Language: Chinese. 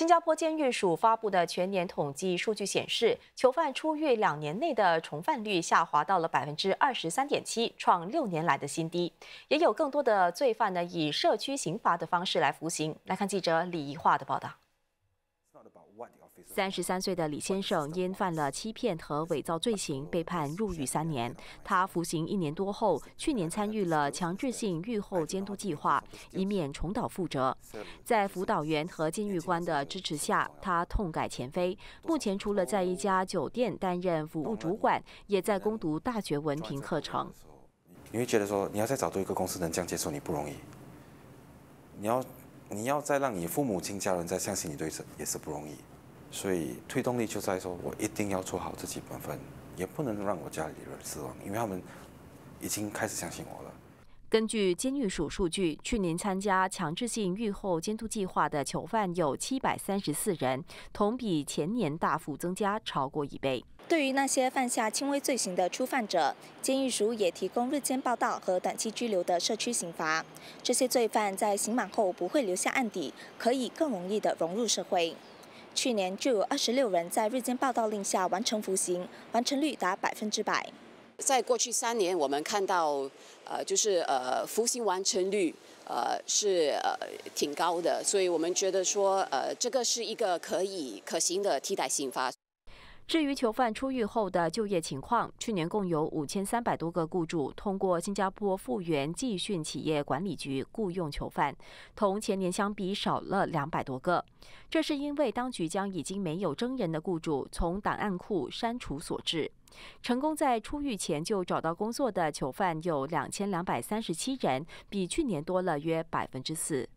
新加坡监狱署发布的全年统计数据显示，囚犯出狱两年内的重犯率下滑到了百分之二十三点七，创六年来的新低。也有更多的罪犯呢以社区刑罚的方式来服刑。来看记者李怡桦的报道。三十三岁的李先生因犯了欺骗和伪造罪行，被判入狱三年。他服刑一年多后，去年参与了强制性狱后监督计划，以免重蹈覆辙。在辅导员和监狱官的支持下，他痛改前非。目前，除了在一家酒店担任服务主管，也在攻读大学文凭课程。你会觉得说，你要再找到一个公司能这样接受你不容易。你要，你要再让你父母亲家人再相信你，对也是不容易。所以推动力就在说，我一定要做好自己本分，也不能让我家里人失望，因为他们已经开始相信我了。根据监狱署数据，去年参加强制性狱后监督计划的囚犯有七百三十四人，同比前年大幅增加，超过一倍。对于那些犯下轻微罪行的初犯者，监狱署也提供日间报道和短期拘留的社区刑罚。这些罪犯在刑满后不会留下案底，可以更容易的融入社会。去年就有二十六人在日间报道令下完成服刑，完成率达百分之百。在过去三年，我们看到呃，就是呃，服刑完成率呃是呃挺高的，所以我们觉得说呃，这个是一个可以可行的替代刑罚。至于囚犯出狱后的就业情况，去年共有五千三百多个雇主通过新加坡复原继训企业管理局雇佣囚犯，同前年相比少了两百多个，这是因为当局将已经没有征人的雇主从档案库删除所致。成功在出狱前就找到工作的囚犯有两千两百三十七人，比去年多了约百分之四。